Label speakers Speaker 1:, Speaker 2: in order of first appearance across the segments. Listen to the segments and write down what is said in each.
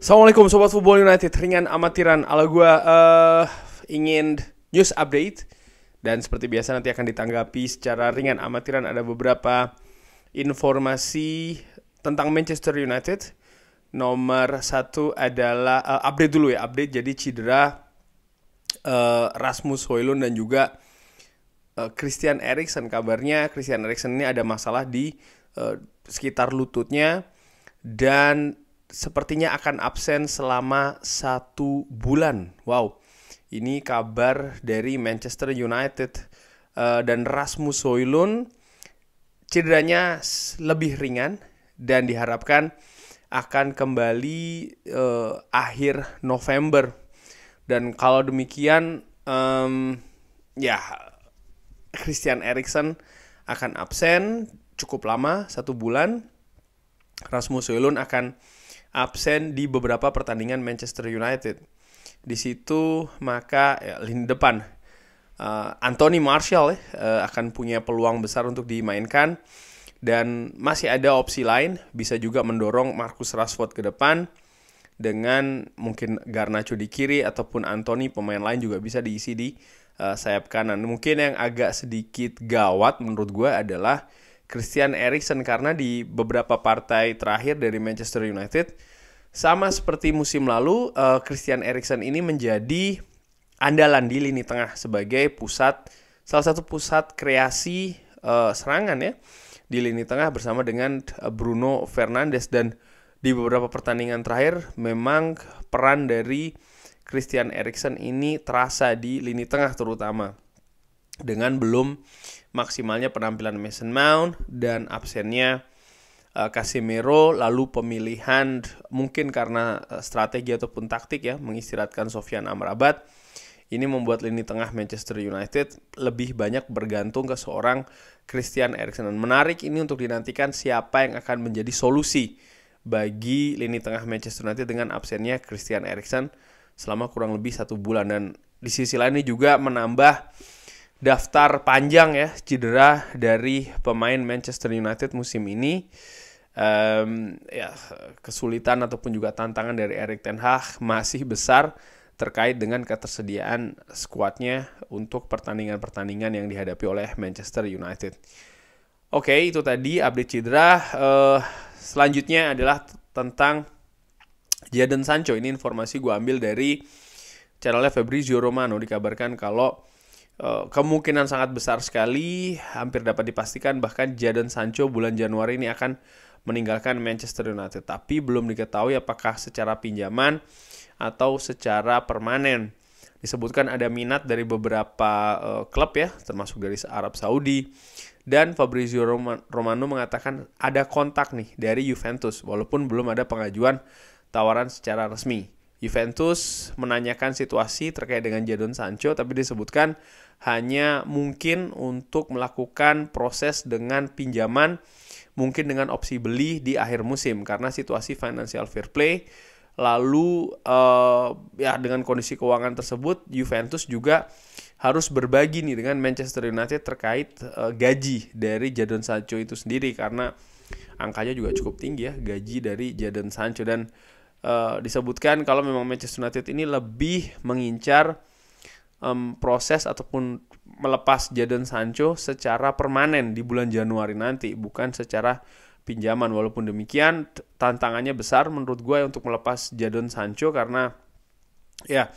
Speaker 1: Assalamualaikum Sobat Football United, ringan amatiran ala gue uh, ingin news update dan seperti biasa nanti akan ditanggapi secara ringan amatiran ada beberapa informasi tentang Manchester United. Nomor satu adalah uh, update dulu ya, update jadi cedera uh, Rasmus Hoylund dan juga uh, Christian Eriksen kabarnya Christian Eriksen ini ada masalah di uh, sekitar lututnya dan sepertinya akan absen selama satu bulan. Wow, ini kabar dari Manchester United uh, dan Rasmus Højlund cederanya lebih ringan dan diharapkan akan kembali uh, akhir November. Dan kalau demikian, um, ya Christian Eriksen akan absen cukup lama satu bulan. Rasmus Højlund akan absen di beberapa pertandingan Manchester United. Di situ maka ya, lini depan uh, Anthony Martial ya, eh, uh, akan punya peluang besar untuk dimainkan dan masih ada opsi lain bisa juga mendorong Marcus Rashford ke depan dengan mungkin Garnacho di kiri ataupun Anthony pemain lain juga bisa diisi di uh, sayap kanan. Mungkin yang agak sedikit gawat menurut gue adalah Christian Eriksen karena di beberapa partai terakhir dari Manchester United sama seperti musim lalu uh, Christian Eriksen ini menjadi andalan di lini tengah sebagai pusat salah satu pusat kreasi uh, serangan ya di lini tengah bersama dengan eh, Bruno Fernandes dan di beberapa pertandingan terakhir memang peran dari Christian Eriksen ini terasa di lini tengah terutama dengan belum maksimalnya penampilan Mason Mount dan absennya uh, Casemiro lalu pemilihan mungkin karena eh, strategi ataupun taktik ya mengistirahatkan Sofyan Amrabat ini membuat lini tengah Manchester United lebih banyak bergantung ke seorang Christian Eriksen. Dan menarik ini untuk dinantikan siapa yang akan menjadi solusi bagi lini tengah Manchester United dengan absennya Christian Eriksen selama kurang lebih satu bulan. Dan di sisi lain ini juga menambah daftar panjang ya cedera dari pemain Manchester United musim ini. Um, ya kesulitan ataupun juga tantangan dari Erik ten Hag masih besar terkait dengan ketersediaan skuadnya untuk pertandingan-pertandingan yang dihadapi oleh Manchester United. Oke, okay, itu tadi update cedera. Uh, selanjutnya adalah tentang Jadon Sancho. Ini informasi gue ambil dari channelnya Fabrizio Romano. Dikabarkan kalau Eh, kemungkinan sangat besar sekali hampir dapat dipastikan bahkan Jadon Sancho bulan Januari ini akan meninggalkan Manchester United tapi belum diketahui apakah secara pinjaman atau secara permanen. Disebutkan ada minat dari beberapa uh, klub ya termasuk dari Arab Saudi dan Fabrizio Romano mengatakan ada kontak nih dari Juventus walaupun belum ada pengajuan tawaran secara resmi. Juventus menanyakan situasi terkait dengan Jadon Sancho tapi disebutkan hanya mungkin untuk melakukan proses dengan pinjaman mungkin dengan opsi beli di akhir musim karena situasi financial fair play lalu uh, ya dengan kondisi keuangan tersebut Juventus juga harus berbagi nih dengan Manchester United terkait uh, gaji dari Jadon Sancho itu sendiri karena angkanya juga cukup tinggi ya gaji dari Jadon Sancho dan uh, disebutkan kalau memang Manchester United ini lebih mengincar um, proses ataupun melepas Jadon Sancho secara permanen di bulan Januari nanti, bukan secara pinjaman. Walaupun demikian, tantangannya besar menurut gue untuk melepas Jadon Sancho karena ya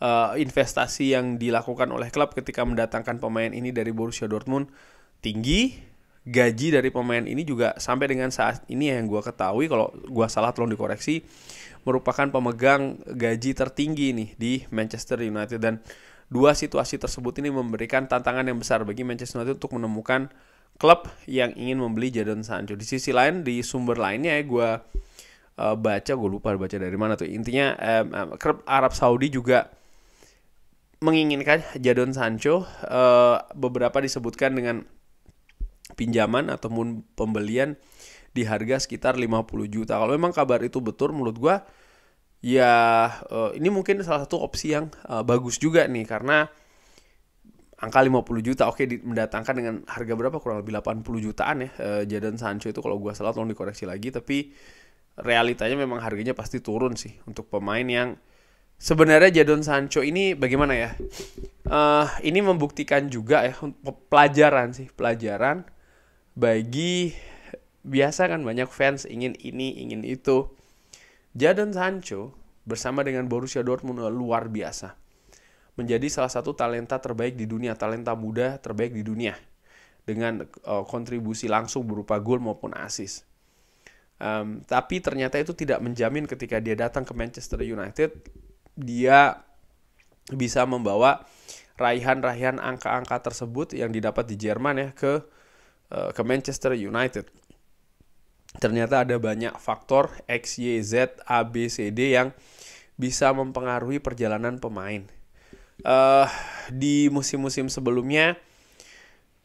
Speaker 1: uh, investasi yang dilakukan oleh klub ketika mendatangkan pemain ini dari Borussia Dortmund tinggi, gaji dari pemain ini juga sampai dengan saat ini yang gue ketahui kalau gue salah tolong dikoreksi merupakan pemegang gaji tertinggi nih di Manchester United dan dua situasi tersebut ini memberikan tantangan yang besar bagi Manchester United untuk menemukan klub yang ingin membeli Jadon Sancho. Di sisi lain, di sumber lainnya ya gue uh, baca, gue lupa baca dari mana tuh. Intinya um, klub Arab Saudi juga menginginkan Jadon Sancho. Uh, beberapa disebutkan dengan pinjaman ataupun pembelian di harga sekitar 50 juta. Kalau memang kabar itu betul, menurut gue ya uh, ini mungkin salah satu opsi yang uh, bagus juga nih karena angka 50 juta oke okay, mendatangkan dengan harga berapa kurang lebih 80 jutaan ya uh, eh, Jadon Sancho itu kalau gua salah tolong dikoreksi lagi tapi realitanya memang harganya pasti turun sih untuk pemain yang sebenarnya Jadon Sancho ini bagaimana ya uh, ini membuktikan juga ya pelajaran sih pelajaran bagi biasa kan banyak fans ingin ini ingin itu Jadon Sancho bersama dengan Borussia Dortmund luar biasa. Menjadi salah satu talenta terbaik di dunia, talenta muda terbaik di dunia. Dengan eh, kontribusi langsung berupa gol maupun asis. Um, tapi ternyata itu tidak menjamin ketika dia datang ke Manchester United, dia bisa membawa raihan-raihan angka-angka tersebut yang didapat di Jerman ya ke eh, ke Manchester United ternyata ada banyak faktor X, Y, Z, A, B, C, D yang bisa mempengaruhi perjalanan pemain. Uh, di musim-musim sebelumnya,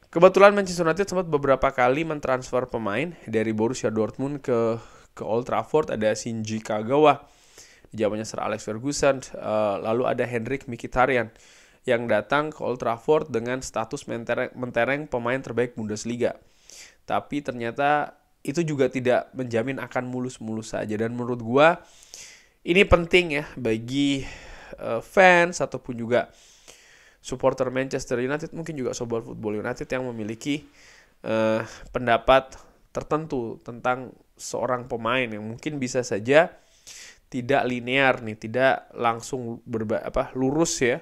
Speaker 1: kebetulan Manchester United sempat beberapa kali mentransfer pemain dari Borussia Dortmund ke ke Old Trafford ada Shinji Kagawa, jawabannya Sir Alex Ferguson, uh, lalu ada Henrik Mkhitaryan yang datang ke Old Trafford dengan status mentereng, mentereng pemain terbaik Bundesliga. Tapi ternyata itu juga tidak menjamin akan mulus-mulus saja dan menurut gua ini penting ya bagi uh, fans ataupun juga supporter Manchester United mungkin juga sobat football United yang memiliki uh, pendapat tertentu tentang seorang pemain yang mungkin bisa saja tidak linear nih, tidak langsung berba apa lurus ya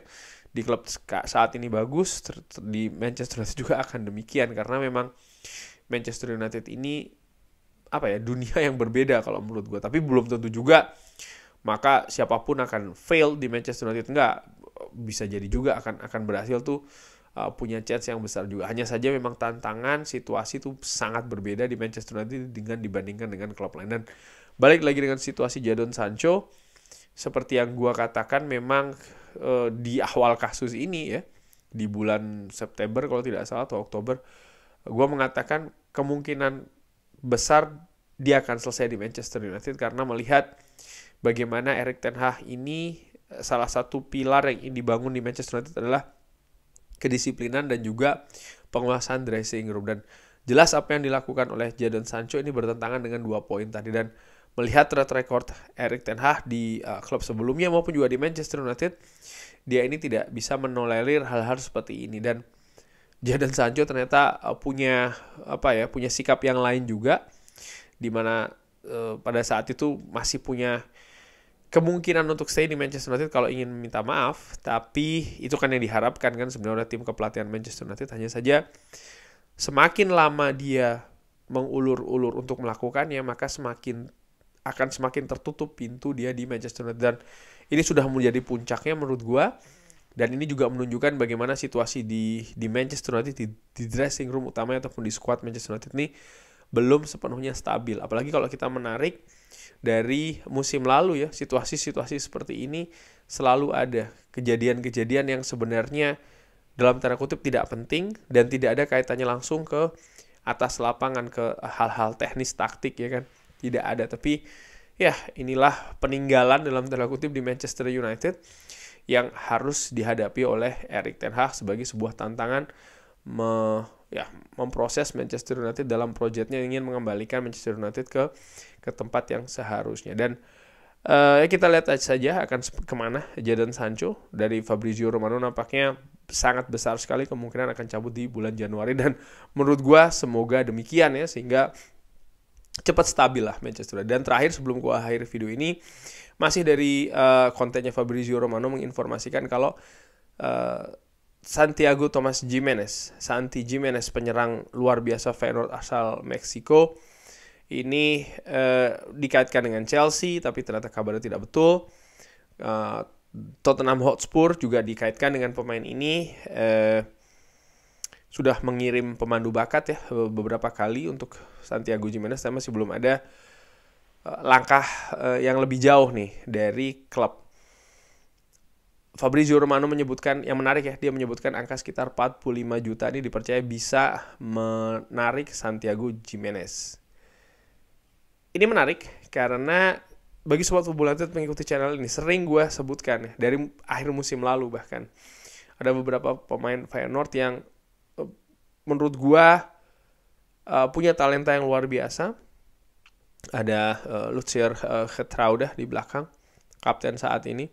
Speaker 1: di klub saat ini bagus di Manchester United juga akan demikian karena memang Manchester United ini apa ya dunia yang berbeda kalau menurut gue tapi belum tentu juga maka siapapun akan fail di Manchester United enggak bisa jadi juga akan akan berhasil tuh uh, punya chance yang besar juga hanya saja memang tantangan situasi tuh sangat berbeda di Manchester United dengan dibandingkan dengan klub lain dan balik lagi dengan situasi Jadon Sancho seperti yang gua katakan memang uh, di awal kasus ini ya di bulan September kalau tidak salah atau Oktober gua mengatakan kemungkinan besar dia akan selesai di Manchester United karena melihat bagaimana Erik ten Hag ini eh, salah satu pilar yang dibangun di Manchester United adalah kedisiplinan dan juga penguasaan dressing room dan jelas apa yang dilakukan oleh Jadon Sancho ini bertentangan dengan dua poin tadi dan melihat track record Erik ten Hag di uh, klub sebelumnya maupun juga di Manchester United dia ini tidak bisa menolerir hal-hal seperti ini dan Jadon Sancho ternyata eh, punya apa ya punya sikap yang lain juga dimana eh, pada saat itu masih punya kemungkinan untuk stay di Manchester United kalau ingin minta maaf tapi itu kan yang diharapkan kan sebenarnya tim kepelatihan Manchester United hanya saja semakin lama dia mengulur-ulur untuk melakukannya maka semakin akan semakin tertutup pintu dia di Manchester United dan ini sudah menjadi puncaknya menurut gua dan ini juga menunjukkan bagaimana situasi di di Manchester United di, di dressing room utamanya ataupun di squad Manchester United ini belum sepenuhnya stabil. Apalagi kalau kita menarik dari musim lalu ya, situasi-situasi seperti ini selalu ada kejadian-kejadian yang sebenarnya dalam tanda kutip tidak penting dan tidak ada kaitannya langsung ke atas lapangan ke hal-hal teknis taktik ya kan. Tidak ada, tapi ya inilah peninggalan dalam tanda kutip di Manchester United yang harus dihadapi oleh Erik Ten Hag sebagai sebuah tantangan me, ya, memproses Manchester United dalam proyeknya ingin mengembalikan Manchester United ke ke tempat yang seharusnya dan uh, kita lihat saja akan kemana Jadon Sancho dari Fabrizio Romano nampaknya sangat besar sekali kemungkinan akan cabut di bulan Januari dan menurut gua semoga demikian ya sehingga cepat stabil lah Manchester United. Dan terakhir sebelum gua akhir video ini, masih dari uh, kontennya Fabrizio Romano menginformasikan kalau uh, Santiago Thomas Jimenez, Santi Jimenez penyerang luar biasa Feyenoord asal Meksiko, ini uh, dikaitkan dengan Chelsea, tapi ternyata kabarnya tidak betul. Uh, Tottenham Hotspur juga dikaitkan dengan pemain ini. Uh, sudah mengirim pemandu bakat ya beberapa kali untuk Santiago Jimenez tapi masih belum ada eh, langkah eh, yang lebih jauh nih dari klub. Fabrizio Romano menyebutkan yang menarik ya, dia menyebutkan angka sekitar 45 juta ini dipercaya bisa menarik Santiago Jimenez. Ini menarik karena bagi sobat Fabulatet mengikuti channel ini sering gue sebutkan ya, dari akhir musim lalu bahkan ada beberapa pemain Feyenoord yang menurut gua uh, punya talenta yang luar biasa. Ada uh, eh, Lutsir uh, eh, Getrauda di belakang, kapten saat ini.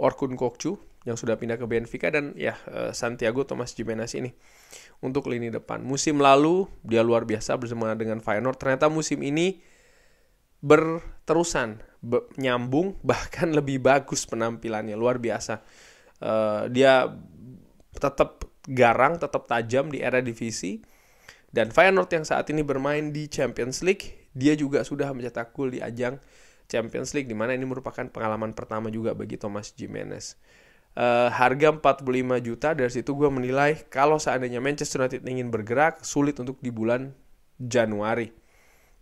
Speaker 1: Orkun Kokcu yang sudah pindah ke Benfica dan ya uh, Santiago Thomas Jimenez ini untuk lini depan. Musim lalu dia luar biasa bersama dengan Feyenoord. Ternyata musim ini berterusan, be nyambung bahkan lebih bagus penampilannya luar biasa. Uh, dia tetap garang, tetap tajam di era divisi. Dan Feyenoord yang saat ini bermain di Champions League, dia juga sudah mencetak gol di ajang Champions League, di mana ini merupakan pengalaman pertama juga bagi Thomas Jimenez. Uh, eh, harga 45 juta dari situ gue menilai kalau seandainya Manchester United ingin bergerak sulit untuk di bulan Januari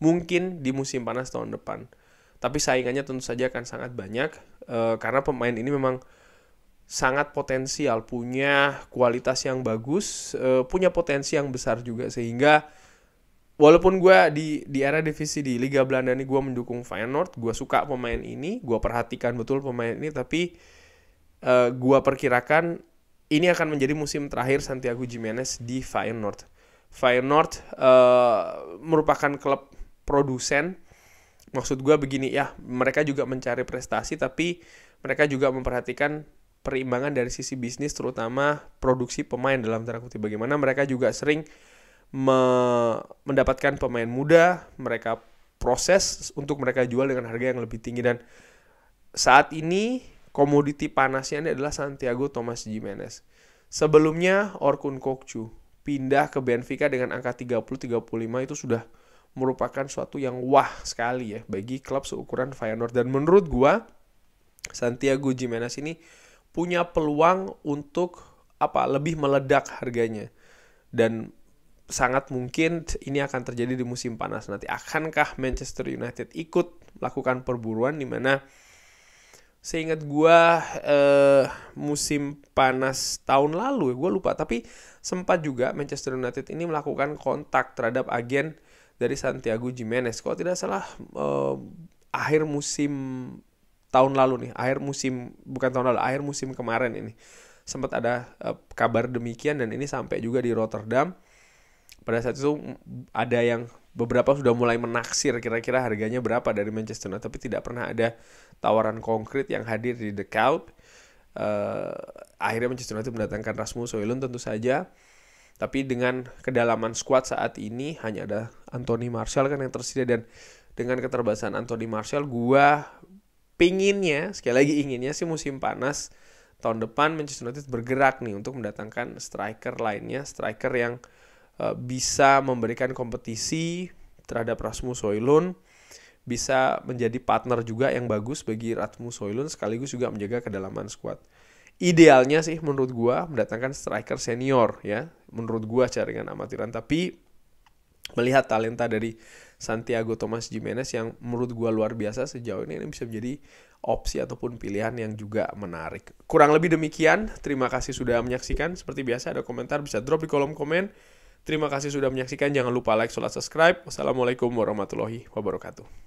Speaker 1: mungkin di musim panas tahun depan tapi saingannya tentu saja akan sangat banyak uh, karena pemain ini memang sangat potensial, punya kualitas yang bagus, eh, punya potensi yang besar juga sehingga walaupun gue di di era divisi di Liga Belanda ini gue mendukung Feyenoord, gue suka pemain ini, gue perhatikan betul pemain ini, tapi uh, eh, gue perkirakan ini akan menjadi musim terakhir Santiago Jimenez di Feyenoord. Feyenoord uh, merupakan klub produsen. Maksud gue begini ya, mereka juga mencari prestasi tapi mereka juga memperhatikan perimbangan dari sisi bisnis terutama produksi pemain dalam tanda kutip bagaimana mereka juga sering me mendapatkan pemain muda mereka proses untuk mereka jual dengan harga yang lebih tinggi dan saat ini komoditi panasnya ini adalah Santiago Thomas Jimenez. Sebelumnya Orkun Kokcu pindah ke Benfica dengan angka 30-35 itu sudah merupakan suatu yang wah sekali ya bagi klub seukuran Feyenoord dan menurut gua Santiago Jimenez ini punya peluang untuk apa lebih meledak harganya dan sangat mungkin ini akan terjadi di musim panas nanti akankah Manchester United ikut melakukan perburuan di mana seingat gue eh, musim panas tahun lalu gue lupa tapi sempat juga Manchester United ini melakukan kontak terhadap agen dari Santiago Jimenez kalau tidak salah eh, akhir musim tahun lalu nih, akhir musim bukan tahun lalu, akhir musim kemarin ini sempat ada uh, kabar demikian dan ini sampai juga di Rotterdam. Pada saat itu ada yang beberapa sudah mulai menaksir kira-kira harganya berapa dari Manchester United, tapi tidak pernah ada tawaran konkret yang hadir di The Cup. Uh, eh, akhirnya Manchester United mendatangkan Rasmus Højlund tentu saja. Tapi dengan kedalaman squad saat ini hanya ada Anthony Martial kan yang tersedia dan dengan keterbatasan Anthony Martial, gua pinginnya sekali lagi inginnya sih musim panas tahun depan Manchester United bergerak nih untuk mendatangkan striker lainnya striker yang uh, bisa memberikan kompetisi terhadap Rasmus Hoylund bisa menjadi partner juga yang bagus bagi Rasmus Hoylund sekaligus juga menjaga kedalaman skuad. Idealnya sih menurut gua mendatangkan striker senior ya, menurut gua jaringan amatiran tapi melihat talenta dari Santiago Thomas Jimenez yang menurut gue luar biasa sejauh ini ini bisa menjadi opsi ataupun pilihan yang juga menarik. Kurang lebih demikian, terima kasih sudah menyaksikan. Seperti biasa ada komentar bisa drop di kolom komen. Terima kasih sudah menyaksikan. Jangan lupa like, sholat, subscribe. Wassalamualaikum warahmatullahi wabarakatuh.